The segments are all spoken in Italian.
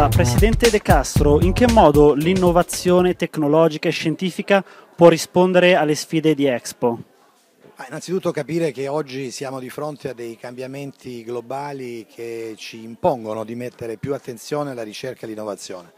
Allora, Presidente De Castro, in che modo l'innovazione tecnologica e scientifica può rispondere alle sfide di Expo? Ah, innanzitutto capire che oggi siamo di fronte a dei cambiamenti globali che ci impongono di mettere più attenzione alla ricerca e all'innovazione.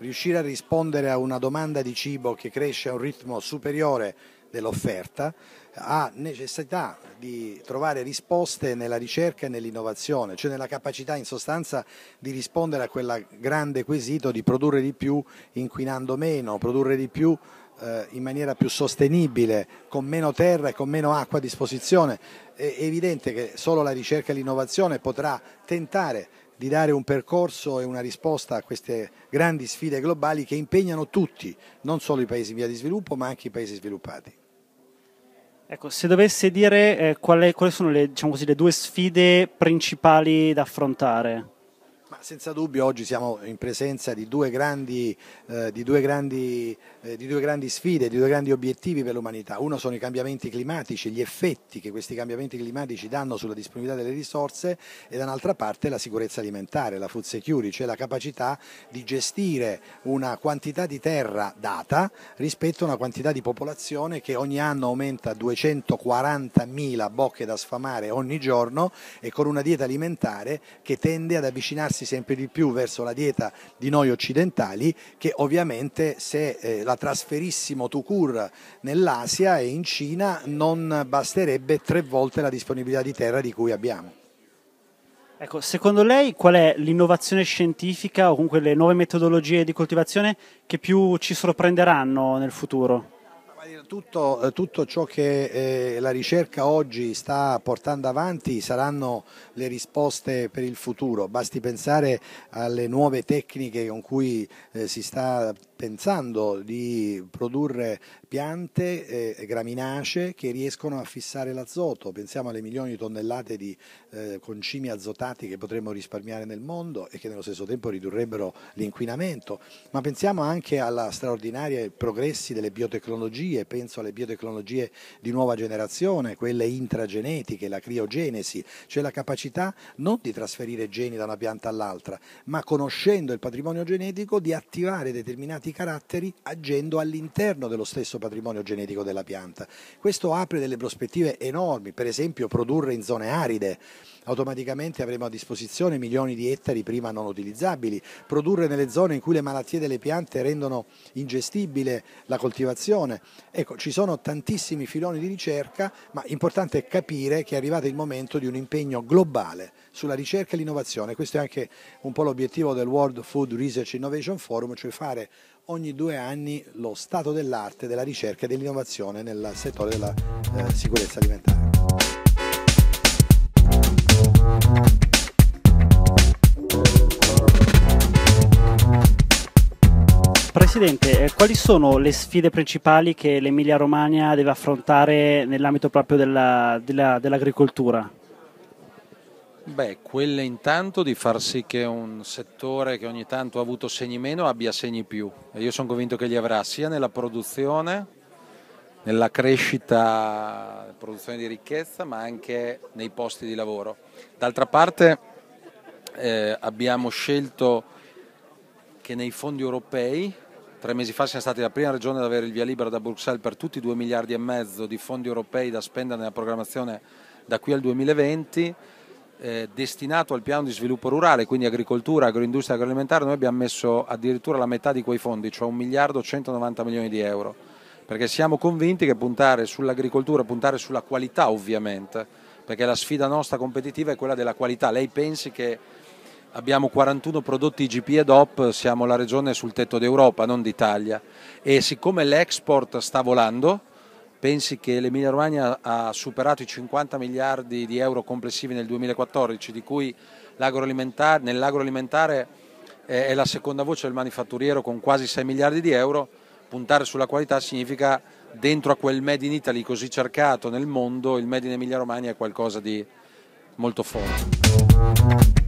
Riuscire a rispondere a una domanda di cibo che cresce a un ritmo superiore dell'offerta, ha necessità di trovare risposte nella ricerca e nell'innovazione, cioè nella capacità in sostanza di rispondere a quel grande quesito di produrre di più inquinando meno, produrre di più eh, in maniera più sostenibile, con meno terra e con meno acqua a disposizione. È evidente che solo la ricerca e l'innovazione potrà tentare di dare un percorso e una risposta a queste grandi sfide globali che impegnano tutti, non solo i paesi in via di sviluppo, ma anche i paesi sviluppati. Ecco, se dovesse dire eh, quali, quali sono le, diciamo così, le due sfide principali da affrontare ma senza dubbio oggi siamo in presenza di due grandi, eh, di due grandi, eh, di due grandi sfide, di due grandi obiettivi per l'umanità. Uno sono i cambiamenti climatici, gli effetti che questi cambiamenti climatici danno sulla disponibilità delle risorse e dall'altra parte la sicurezza alimentare, la food security, cioè la capacità di gestire una quantità di terra data rispetto a una quantità di popolazione che ogni anno aumenta 240.000 bocche da sfamare ogni giorno e con una dieta alimentare che tende ad avvicinarsi orientarsi sempre di più verso la dieta di noi occidentali che ovviamente se eh, la trasferissimo to cure nell'Asia e in Cina non basterebbe tre volte la disponibilità di terra di cui abbiamo. Ecco, secondo lei qual è l'innovazione scientifica o comunque le nuove metodologie di coltivazione che più ci sorprenderanno nel futuro? tutto, eh, tutto, ciò che eh, la ricerca oggi sta portando avanti saranno le risposte per il futuro, basti pensare alle nuove tecniche con cui eh, si sta pensando di produrre piante eh, graminace che riescono a fissare l'azoto, pensiamo alle milioni di tonnellate di eh, concimi azotati che potremmo risparmiare nel mondo e che nello stesso tempo ridurrebbero l'inquinamento, ma pensiamo anche alla straordinaria progressi delle biotecnologie, penso alle biotecnologie di nuova generazione, quelle intragenetiche, la criogenesi, cioè la capacità non di trasferire geni da una pianta all'altra, ma conoscendo il patrimonio genetico di attivare determinati caratteri agendo all'interno dello stesso patrimonio genetico della pianta. Questo apre delle prospettive enormi, per esempio produrre in zone aride automaticamente avremo a disposizione milioni di ettari prima non utilizzabili, produrre nelle zone in cui le malattie delle piante rendono ingestibile la coltivazione e Ecco, ci sono tantissimi filoni di ricerca, ma importante è capire che è arrivato il momento di un impegno globale sulla ricerca e l'innovazione. Questo è anche un po' l'obiettivo del World Food Research Innovation Forum, cioè fare ogni due anni lo stato dell'arte della ricerca e dell'innovazione nel settore della eh, sicurezza alimentare. Presidente, eh, quali sono le sfide principali che l'Emilia Romagna deve affrontare nell'ambito proprio dell'agricoltura? Beh, quelle intanto di far sì che un settore che ogni tanto ha avuto segni meno abbia segni più e io sono convinto che li avrà sia nella produzione, nella crescita, produzione di ricchezza, ma anche nei posti di lavoro. D'altra parte eh, abbiamo scelto che nei fondi europei Tre mesi fa siamo stati la prima regione ad avere il via libera da Bruxelles per tutti i 2 miliardi e mezzo di fondi europei da spendere nella programmazione da qui al 2020. Eh, destinato al piano di sviluppo rurale, quindi agricoltura, agroindustria, e agroalimentare, noi abbiamo messo addirittura la metà di quei fondi, cioè 1 miliardo 190 milioni di euro, perché siamo convinti che puntare sull'agricoltura, puntare sulla qualità ovviamente, perché la sfida nostra competitiva è quella della qualità. Lei pensi che abbiamo 41 prodotti IGP e DOP, siamo la regione sul tetto d'Europa, non d'Italia. E siccome l'export sta volando, pensi che l'Emilia Romagna ha superato i 50 miliardi di euro complessivi nel 2014, di cui l'agroalimentare, nell'agroalimentare è la seconda voce del manifatturiero con quasi 6 miliardi di euro, puntare sulla qualità significa dentro a quel Made in Italy così cercato nel mondo, il Made in Emilia Romagna è qualcosa di molto forte.